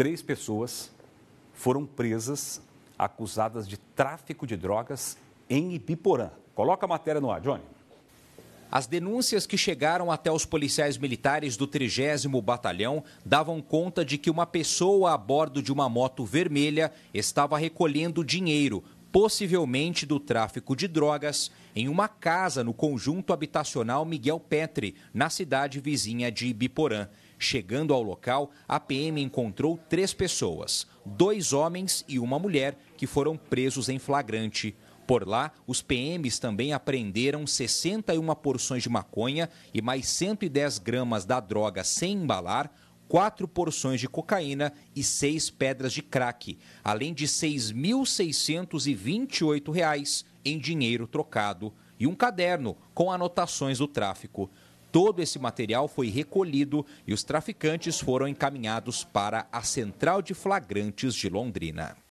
Três pessoas foram presas acusadas de tráfico de drogas em Ibiporã. Coloca a matéria no ar, Johnny. As denúncias que chegaram até os policiais militares do 30 Batalhão davam conta de que uma pessoa a bordo de uma moto vermelha estava recolhendo dinheiro possivelmente do tráfico de drogas, em uma casa no conjunto habitacional Miguel Petri, na cidade vizinha de Ibiporã. Chegando ao local, a PM encontrou três pessoas, dois homens e uma mulher, que foram presos em flagrante. Por lá, os PMs também apreenderam 61 porções de maconha e mais 110 gramas da droga sem embalar, quatro porções de cocaína e seis pedras de crack, além de R$ 6.628 em dinheiro trocado e um caderno com anotações do tráfico. Todo esse material foi recolhido e os traficantes foram encaminhados para a Central de Flagrantes de Londrina.